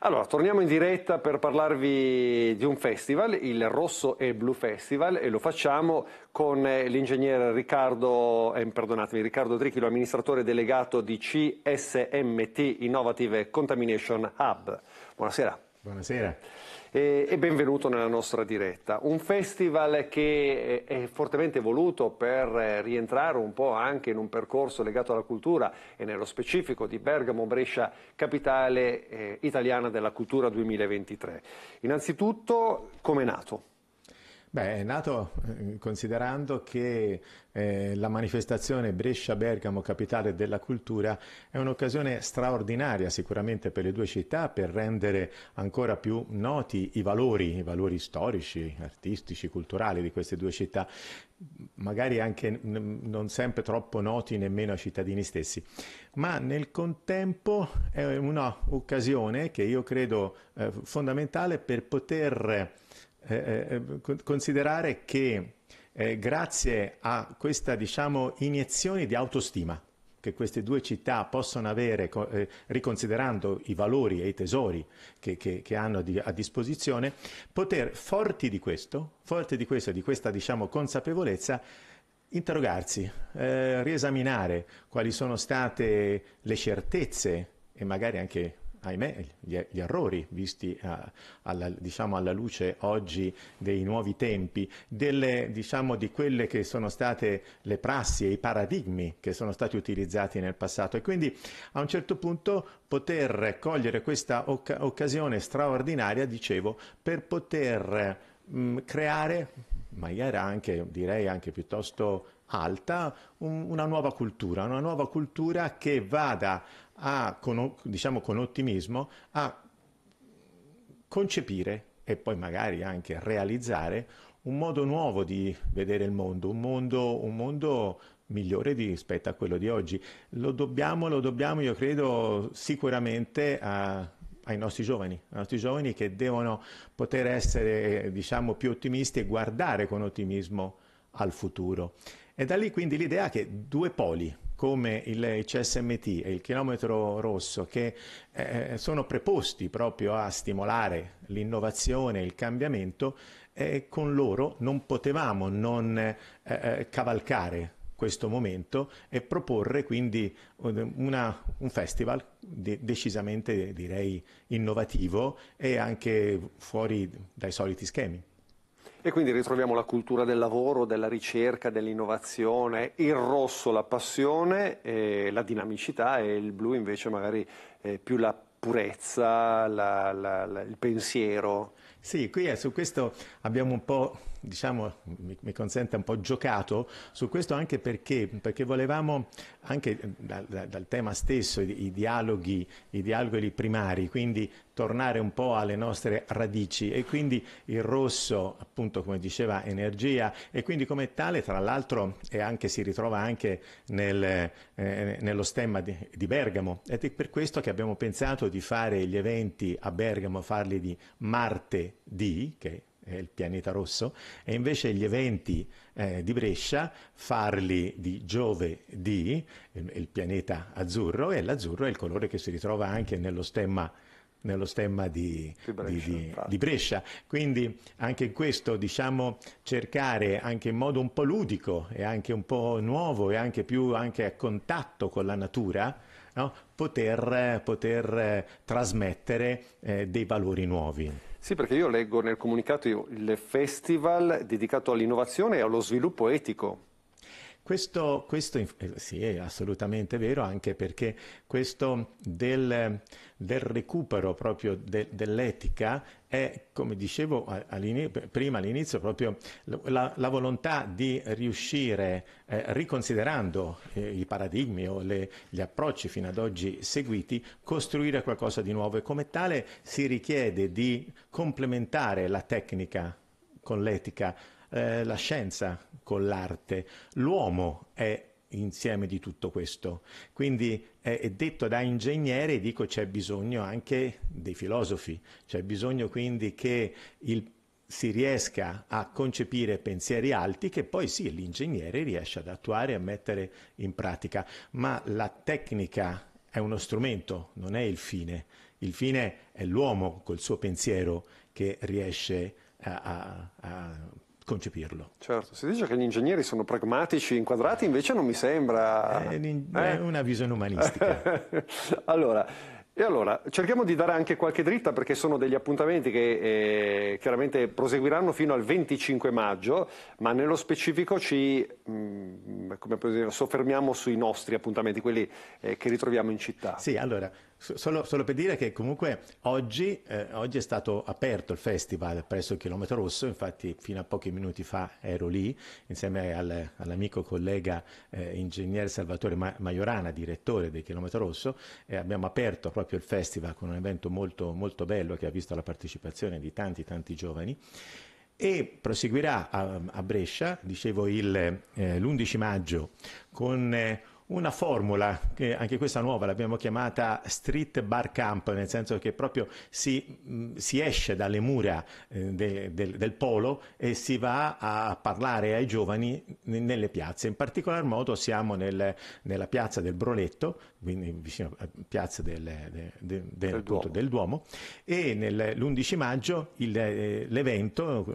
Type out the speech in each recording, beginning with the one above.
Allora, torniamo in diretta per parlarvi di un festival, il Rosso e Blu Festival, e lo facciamo con eh, l'ingegnere Riccardo, eh, Riccardo Trichilo, amministratore delegato di CSMT Innovative Contamination Hub. Buonasera. Buonasera e, e, benvenuto nella nostra diretta. Un festival che è, eh, è fortemente voluto per eh, rientrare un po' anche in un percorso legato alla cultura e nello specifico di Bergamo Brescia, capitale eh, italiana della cultura 2023. Innanzitutto, come è nato? Beh, è nato eh, considerando che eh, la manifestazione Brescia-Bergamo, capitale della cultura, è un'occasione straordinaria sicuramente per le due città per rendere ancora più noti i valori, i valori storici, artistici, culturali di queste due città, magari anche non sempre troppo noti nemmeno ai cittadini stessi. Ma nel contempo è un'occasione che io credo eh, fondamentale per poter eh, eh, eh considerare che eh, grazie a questa diciamo, iniezione di autostima che queste due città possono avere, eh, riconsiderando i valori e i tesori che, che, che hanno di, a disposizione, poter, forti di questo, forti di, questo, di questa diciamo, consapevolezza, interrogarsi, eh, riesaminare quali sono state le certezze e magari anche ahimè, gli, gli errori visti eh, alla, diciamo, alla, luce oggi dei nuovi tempi, delle, diciamo, di quelle che sono state le prassi e i paradigmi che sono stati utilizzati nel passato e quindi a un certo punto poter cogliere questa oc- occasione straordinaria, dicevo, per poter mh, mm, creare, magari anche, direi anche piuttosto alta un, una nuova cultura, una nuova cultura che vada a, con, diciamo con ottimismo, a concepire e poi magari anche realizzare un modo nuovo di vedere il mondo, un mondo, un mondo migliore di, rispetto a quello di oggi. Lo dobbiamo, lo dobbiamo io credo, sicuramente a, ai nostri giovani, ai nostri giovani che devono poter essere diciamo, più ottimisti e guardare con ottimismo al futuro. E da lì quindi l'idea che due poli come il CSMT e il chilometro rosso che eh, sono preposti proprio a stimolare l'innovazione, il cambiamento, eh, con loro non potevamo non eh, eh, cavalcare questo momento e proporre quindi una, un festival de decisamente direi innovativo e anche fuori dai soliti schemi. E quindi ritroviamo la cultura del lavoro, della ricerca, dell'innovazione, il rosso la passione, eh, la dinamicità e il blu invece magari eh, più la purezza, la, la, la, il pensiero. Sì, qui è, eh, su questo abbiamo un po' diciamo, mi, mi consente un po' giocato su questo anche perché, perché volevamo, anche eh, da, da, dal tema stesso, i, i, dialoghi, i dialoghi primari, quindi tornare un po' alle nostre radici e quindi il rosso, appunto come diceva, energia e quindi come tale, tra l'altro, e anche, si ritrova anche nel, eh, nello stemma di, di Bergamo ed è per questo che abbiamo pensato di fare gli eventi a Bergamo, farli di martedì, che è il pianeta rosso, e invece gli eventi eh, di Brescia farli di giovedì, il, pianeta azzurro, e l'azzurro è il colore che si ritrova anche nello stemma nello stemma di, di, Brescia, di, di, Brescia, Quindi anche in questo diciamo cercare anche in modo un po' ludico e anche un po' nuovo e anche più anche a contatto con la natura no? poter, poter, trasmettere eh, dei valori nuovi. Sì, perché io leggo nel comunicato il festival dedicato all'innovazione e allo sviluppo etico questo, questo eh, sì, è assolutamente vero, anche perché questo del, del recupero proprio de, dell'etica è, come dicevo prima all'inizio, proprio la, la, volontà di riuscire, eh, riconsiderando eh, i paradigmi o le, gli approcci fino ad oggi seguiti, costruire qualcosa di nuovo e come tale si richiede di complementare la tecnica con l'etica eh, la scienza con l'arte, l'uomo è insieme di tutto questo. Quindi è detto da ingegnere dico c'è bisogno anche dei filosofi, c'è bisogno quindi che il, si riesca a concepire pensieri alti che poi sì l'ingegnere riesce ad attuare e a mettere in pratica, ma la tecnica è uno strumento, non è il fine. Il fine è l'uomo col suo pensiero che riesce a, a, a concepirlo. Certo, si dice che gli ingegneri sono pragmatici, inquadrati, invece non mi sembra... Eh, eh. È, eh? una visione umanistica. allora, e allora, cerchiamo di dare anche qualche dritta perché sono degli appuntamenti che eh, chiaramente proseguiranno fino al 25 maggio, ma nello specifico ci mh, mm, dire, soffermiamo sui nostri appuntamenti, quelli eh, che ritroviamo in città. Sì, allora, Solo, solo, per dire che comunque oggi, eh, oggi, è stato aperto il festival presso il Chilometro Rosso, infatti fino a pochi minuti fa ero lì insieme al, all'amico collega eh, ingegnere Salvatore Ma- Majorana, direttore del Chilometro Rosso, e abbiamo aperto proprio il festival con un evento molto, molto bello che ha visto la partecipazione di tanti tanti giovani e proseguirà a, a Brescia, dicevo, il, eh, l'11 maggio con eh, una formula, che anche questa nuova l'abbiamo chiamata street bar camp, nel senso che proprio si, si esce dalle mura eh, de, de, del polo e si va a parlare ai giovani nelle piazze. In particolar modo siamo nel, nella piazza del Broletto, quindi vicino a Piazza del, de, de, del, Duomo. del, Duomo. e l'11 maggio il, eh, l'evento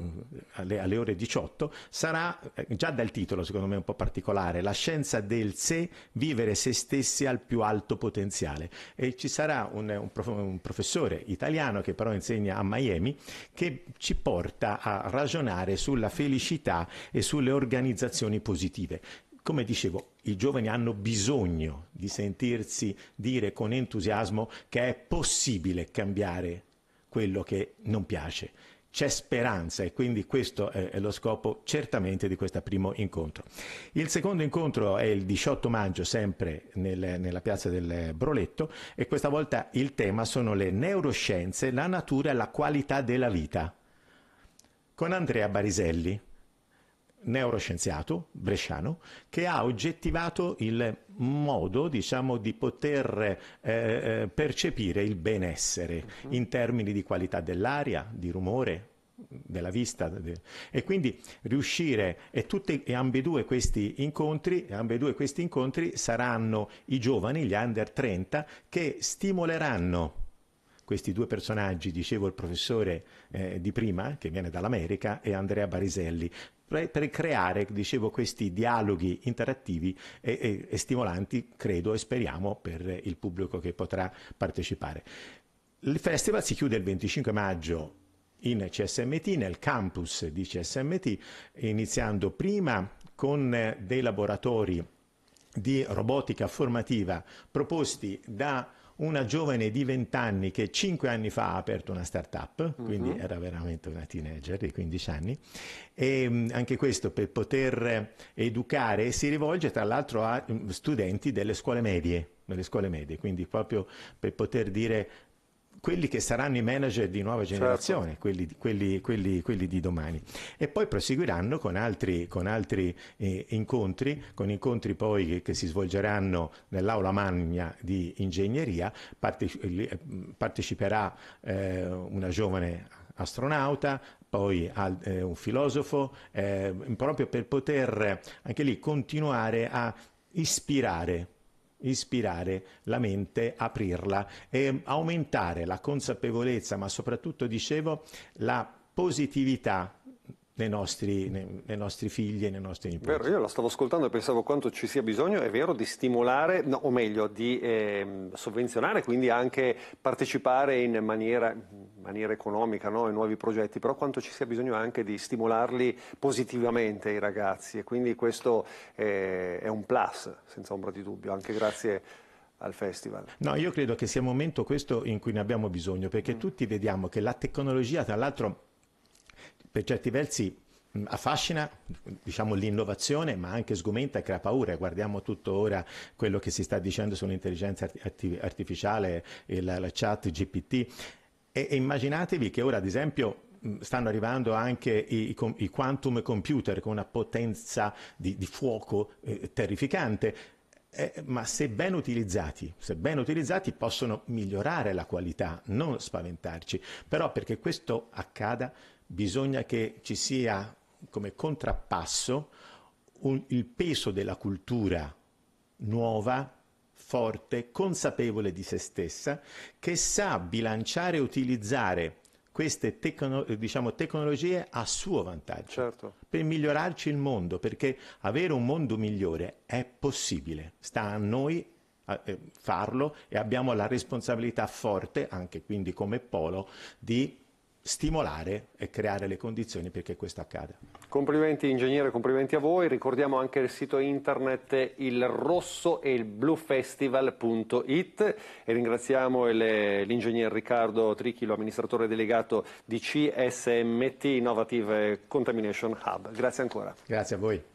alle, alle, ore 18 sarà, eh, già dal titolo secondo me un po' particolare, La scienza del sé, vivere se stessi al più alto potenziale e ci sarà un, un, prof, un professore italiano che però insegna a Miami che ci porta a ragionare sulla felicità e sulle organizzazioni positive. Come dicevo, i giovani hanno bisogno di sentirsi dire con entusiasmo che è possibile cambiare quello che non piace. C'è speranza e quindi questo è lo scopo certamente di questo primo incontro. Il secondo incontro è il 18 maggio, sempre nel, nella piazza del Broletto, e questa volta il tema sono le neuroscienze, la natura e la qualità della vita. Con Andrea Bariselli neuroscienziato bresciano che ha oggettivato il modo diciamo, di poter eh, eh percepire il benessere uh-huh. in termini di qualità dell'aria, di rumore, della vista de... e quindi riuscire e, tutte, e ambedue questi incontri ambedue questi incontri saranno i giovani gli under 30 che stimoleranno questi due personaggi, dicevo il professore eh, di prima, che viene dall'America, e Andrea Bariselli, per, per creare, dicevo, questi dialoghi interattivi e, e, e stimolanti, credo e speriamo, per il pubblico che potrà partecipare. Il festival si chiude il 25 maggio in CSMT, nel campus di CSMT, iniziando prima con eh, dei laboratori di robotica formativa proposti da una giovane di 20 anni che 5 anni fa ha aperto una startup, uh-huh. quindi era veramente una teenager di 15 anni, e mm, anche questo per poter educare si rivolge tra l'altro a mm, studenti delle scuole medie, delle scuole medie, quindi proprio per poter dire quelli che saranno i manager di nuova certo. generazione, certo. quelli, quelli, quelli, quelli, di domani. E poi proseguiranno con altri, con altri eh, incontri, con incontri poi che, che si svolgeranno nell'aula magna di ingegneria, parte, eh, eh, parteciperà eh, una giovane astronauta, poi eh, un filosofo, eh, proprio per poter anche lì continuare a ispirare ispirare la mente, aprirla e aumentare la consapevolezza, ma soprattutto, dicevo, la positività nei nostri, nei, nei nostri, figli e nei nostri nipoti. Vero, io la stavo ascoltando e pensavo quanto ci sia bisogno, è vero, di stimolare, no, o meglio, di eh, sovvenzionare, quindi anche partecipare in maniera, in maniera economica no, ai nuovi progetti, però quanto ci sia bisogno anche di stimolarli positivamente i ragazzi e quindi questo eh, è un plus, senza ombra di dubbio, anche grazie al festival. No, io credo che sia un momento questo in cui ne abbiamo bisogno, perché mm. tutti vediamo che la tecnologia, tra l'altro per certi versi affascina diciamo, l'innovazione ma anche sgomenta e crea paura guardiamo tutto ora quello che si sta dicendo sull'intelligenza arti- artificiale e la, la chat GPT e, e immaginatevi che ora ad esempio stanno arrivando anche i, i, i, quantum computer con una potenza di, di fuoco eh, terrificante. Eh, ma se ben, utilizzati, se ben utilizzati, possono migliorare la qualità, non spaventarci. Però perché questo accada bisogna che ci sia come contrappasso un, il peso della cultura nuova, forte, consapevole di se stessa, che sa bilanciare e utilizzare queste tecno, diciamo, tecnologie a suo vantaggio, certo. per migliorarci il mondo, perché avere un mondo migliore è possibile, sta a noi eh, farlo e abbiamo la responsabilità forte, anche quindi come polo, di stimolare e creare le condizioni perché questo accada. Complimenti ingegnere, complimenti a voi. Ricordiamo anche il sito internet il rosso e il blufestival.it e ringraziamo l'ingegner Riccardo Trichilo, amministratore delegato di CSMT Innovative Contamination Hub. Grazie ancora. Grazie a voi.